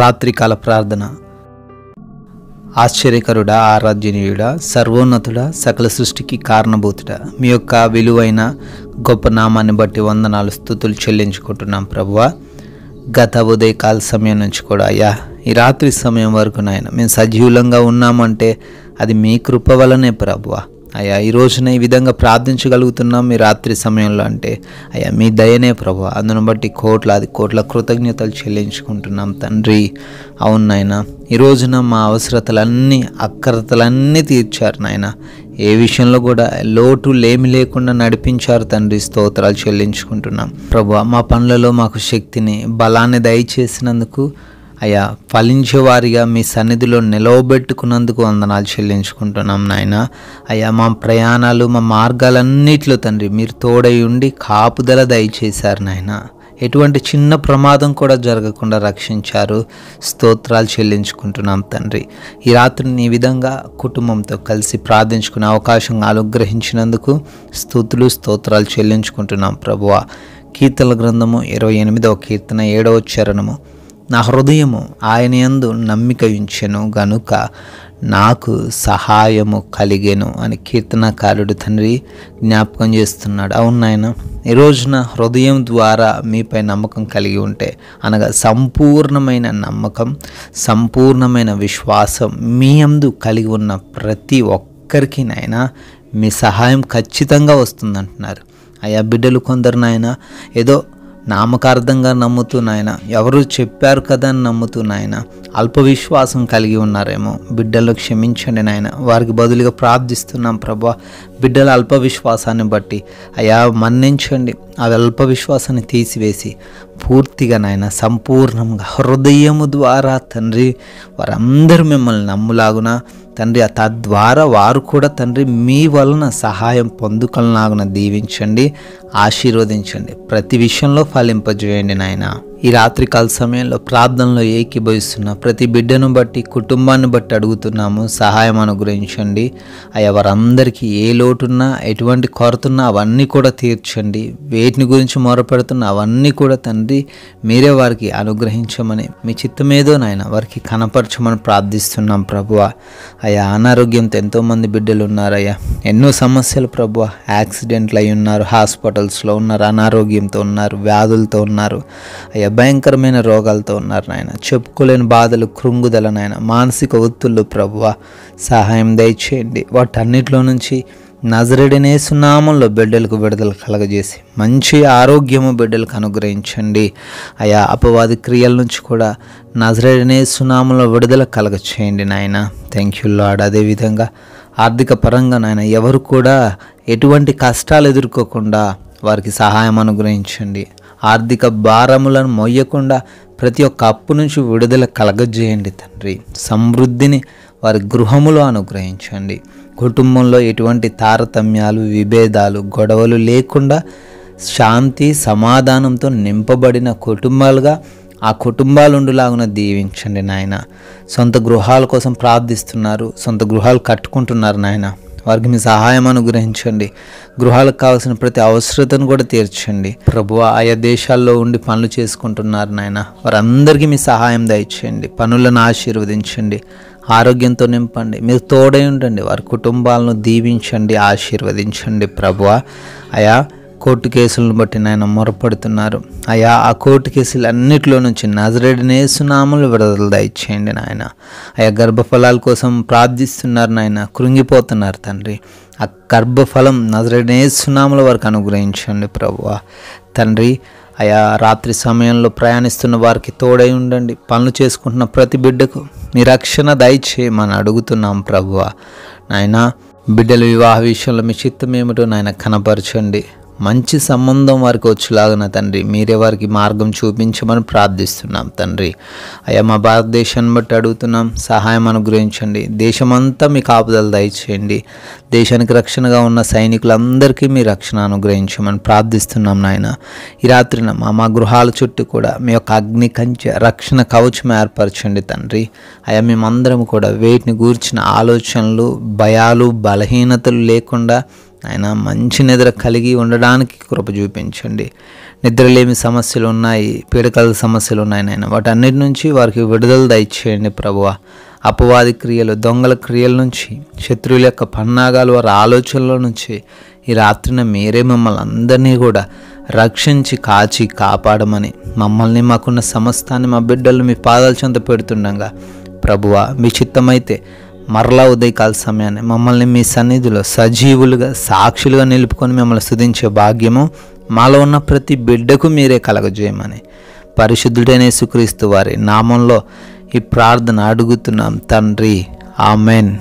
రాత్రికాల ప్రార్థన ఆశ్చర్యకరుడా ఆరాధ్యనీయుడా సర్వోన్నతుడా సకల సృష్టికి కారణభూతుడా మీ యొక్క విలువైన గొప్ప నామాన్ని బట్టి వందనాలు స్థుతులు చెల్లించుకుంటున్నాం ప్రభువ గత ఉదయకాల సమయం నుంచి కూడా అయ్యా ఈ రాత్రి సమయం వరకు నాయన మేము సజీవులంగా ఉన్నామంటే అది మీ కృప వలనే ప్రభువా అయ్యా ఈ రోజున ఈ విధంగా ప్రార్థించగలుగుతున్నాం మీ రాత్రి సమయంలో అంటే అయ్యా మీ దయనే ప్రభు అందును బట్టి కోట్లాది కోట్ల కృతజ్ఞతలు చెల్లించుకుంటున్నాం తండ్రి అవును నాయన ఈ రోజున మా అవసరతలన్నీ అక్రతలన్నీ తీర్చారు నాయన ఏ విషయంలో కూడా లోటు లేమి లేకుండా నడిపించారు తండ్రి స్తోత్రాలు చెల్లించుకుంటున్నాం ప్రభు మా పనులలో మాకు శక్తిని బలాన్ని దయచేసినందుకు అయ్యా ఫలించేవారిగా మీ సన్నిధిలో నిలవబెట్టుకున్నందుకు వందనాలు చెల్లించుకుంటున్నాం నాయన అయ్యా మా ప్రయాణాలు మా మార్గాలన్నిట్లో తండ్రి మీరు తోడై ఉండి కాపుదల దయచేశారు నాయన ఎటువంటి చిన్న ప్రమాదం కూడా జరగకుండా రక్షించారు స్తోత్రాలు చెల్లించుకుంటున్నాం తండ్రి ఈ రాత్రిని ఈ విధంగా కుటుంబంతో కలిసి ప్రార్థించుకునే అవకాశం అనుగ్రహించినందుకు స్థుతులు స్తోత్రాలు చెల్లించుకుంటున్నాం ప్రభువ కీర్తన గ్రంథము ఇరవై ఎనిమిదవ కీర్తన ఏడవ చరణము నా హృదయము ఆయన యందు నమ్మిక ఉంచెను గనుక నాకు సహాయము కలిగెను అని కీర్తనకారుడు తండ్రి జ్ఞాపకం చేస్తున్నాడు అవును నాయన ఈ రోజున హృదయం ద్వారా మీపై నమ్మకం కలిగి ఉంటే అనగా సంపూర్ణమైన నమ్మకం సంపూర్ణమైన విశ్వాసం మీ అందు కలిగి ఉన్న ప్రతి ఒక్కరికి నాయన మీ సహాయం ఖచ్చితంగా వస్తుందంటున్నారు అయ్యా బిడ్డలు కొందరు నాయన ఏదో నామకార్థంగా నమ్ముతూ నాయన ఎవరు చెప్పారు కదా అని నమ్ముతూ నాయన విశ్వాసం కలిగి ఉన్నారేమో బిడ్డలు క్షమించండి నాయన వారికి బదులుగా ప్రార్థిస్తున్నాం ప్రభా బిడ్డల అల్ప విశ్వాసాన్ని బట్టి అయా మన్నించండి అవి అల్ప విశ్వాసాన్ని తీసివేసి పూర్తిగా నాయన సంపూర్ణంగా హృదయము ద్వారా తండ్రి వారందరూ మిమ్మల్ని నమ్ములాగున తండ్రి తద్వారా వారు కూడా తండ్రి మీ వలన సహాయం పొందుకలనాగున దీవించండి ఆశీర్వదించండి ప్రతి విషయంలో ఫలింపజేయండి నాయన ఈ రాత్రికాల సమయంలో ప్రార్థనలో ఏకీభవిస్తున్న ప్రతి బిడ్డను బట్టి కుటుంబాన్ని బట్టి అడుగుతున్నాము సహాయం అనుగ్రహించండి అయ్యా వారందరికీ ఏ లోటున్నా ఎటువంటి కొరతున్నా అవన్నీ కూడా తీర్చండి వేటిని గురించి మొరపెడుతున్నా అవన్నీ కూడా తండ్రి మీరే వారికి అనుగ్రహించమని మీ చిత్తమేదో నాయన వారికి కనపరచమని ప్రార్థిస్తున్నాం ప్రభువ అయ్యా అనారోగ్యంతో ఎంతోమంది బిడ్డలు ఉన్నారయ్యా ఎన్నో సమస్యలు ప్రభువ యాక్సిడెంట్లు అయి ఉన్నారు హాస్పిటల్స్లో ఉన్నారు అనారోగ్యంతో ఉన్నారు వ్యాధులతో ఉన్నారు అయ్యా భయంకరమైన రోగాలతో ఉన్నారు నాయన చెప్పుకోలేని బాధలు కృంగుదల నాయన మానసిక ఒత్తుళ్ళు ప్రభువ సహాయం దయచేయండి వాటన్నిటిలో నుంచి నజరడినే సునామంలో బిడ్డలకు విడుదల కలగజేసి మంచి ఆరోగ్యము బిడ్డలకు అనుగ్రహించండి అయా అపవాది క్రియల నుంచి కూడా నజరడినే సునామంలో విడుదల కలగ చేయండి నాయన థ్యాంక్ యూ లాడ్ అదేవిధంగా ఆర్థిక పరంగా నాయన ఎవరు కూడా ఎటువంటి కష్టాలు ఎదుర్కోకుండా వారికి సహాయం అనుగ్రహించండి ఆర్థిక భారములను మొయ్యకుండా ప్రతి ఒక్క అప్పు నుంచి విడుదల కలగజేయండి తండ్రి సమృద్ధిని వారి గృహములో అనుగ్రహించండి కుటుంబంలో ఎటువంటి తారతమ్యాలు విభేదాలు గొడవలు లేకుండా శాంతి సమాధానంతో నింపబడిన కుటుంబాలుగా ఆ కుటుంబాలు ఉండులాగున దీవించండి నాయన సొంత గృహాల కోసం ప్రార్థిస్తున్నారు సొంత గృహాలు కట్టుకుంటున్నారు నాయన వారికి మీ సహాయం అనుగ్రహించండి గృహాలకు కావాల్సిన ప్రతి అవసరతను కూడా తీర్చండి ప్రభు ఆయా దేశాల్లో ఉండి పనులు చేసుకుంటున్నారు నాయన వారందరికీ మీ సహాయం దయచేయండి పనులను ఆశీర్వదించండి ఆరోగ్యంతో నింపండి మీరు తోడై ఉండండి వారి కుటుంబాలను దీవించండి ఆశీర్వదించండి ప్రభువ అయా కోర్టు కేసులను బట్టి నాయన మొరపడుతున్నారు అయా ఆ కోర్టు కేసులు అన్నిటిలో నుంచి నజరేడినే సునాములు విడుదల దయచేయండి నాయన ఆయా గర్భఫలాల కోసం ప్రార్థిస్తున్నారు నాయన కృంగిపోతున్నారు తండ్రి ఆ గర్భఫలం నజరేడినే సునాముల వరకు అనుగ్రహించండి ప్రభు తండ్రి అయా రాత్రి సమయంలో ప్రయాణిస్తున్న వారికి తోడై ఉండండి పనులు చేసుకుంటున్న ప్రతి బిడ్డకు మీ రక్షణ దయచేయమని అడుగుతున్నాం ప్రభువ నాయన బిడ్డల వివాహ విషయంలో మీ చిత్తం ఏమిటో నాయన కనపరచండి మంచి సంబంధం వారికి వచ్చేలాగిన తండ్రి మీరే వారికి మార్గం చూపించమని ప్రార్థిస్తున్నాం తండ్రి అయ్యా మా భారతదేశాన్ని బట్టి అడుగుతున్నాం సహాయం అనుగ్రహించండి దేశమంతా మీ కాపుదలు దయచేయండి దేశానికి రక్షణగా ఉన్న సైనికులందరికీ మీ రక్షణ అనుగ్రహించమని ప్రార్థిస్తున్నాం నాయన ఈ రాత్రిన మా మా గృహాల చుట్టూ కూడా మీ యొక్క అగ్ని కంచె రక్షణ కవచం ఏర్పరచండి తండ్రి అయ్యా మేమందరం కూడా వేటిని గూర్చిన ఆలోచనలు భయాలు బలహీనతలు లేకుండా ఆయన మంచి నిద్ర కలిగి ఉండడానికి కృప చూపించండి నిద్రలేమి సమస్యలు ఉన్నాయి పీడకల సమస్యలు ఉన్నాయి నాయన వాటన్నిటి నుంచి వారికి విడుదల దయచేయండి ప్రభువ అపవాది క్రియలు దొంగల క్రియల నుంచి శత్రువుల యొక్క పన్నాగాలు వారి ఆలోచనల నుంచి ఈ రాత్రిన మీరే మమ్మల్ని అందరినీ కూడా రక్షించి కాచి కాపాడమని మమ్మల్ని మాకున్న సమస్తాన్ని మా బిడ్డలు మీ పాదాల చెంత పెడుతుండగా ప్రభువ మీ చిత్తమైతే మరలా కాల సమయాన్ని మమ్మల్ని మీ సన్నిధిలో సజీవులుగా సాక్షులుగా నిలుపుకొని మిమ్మల్ని స్థుతించే భాగ్యము మాలో ఉన్న ప్రతి బిడ్డకు మీరే కలగజేయమని పరిశుద్ధుడైన సుక్రీస్తు వారి నామంలో ఈ ప్రార్థన అడుగుతున్నాం తండ్రి ఆమెన్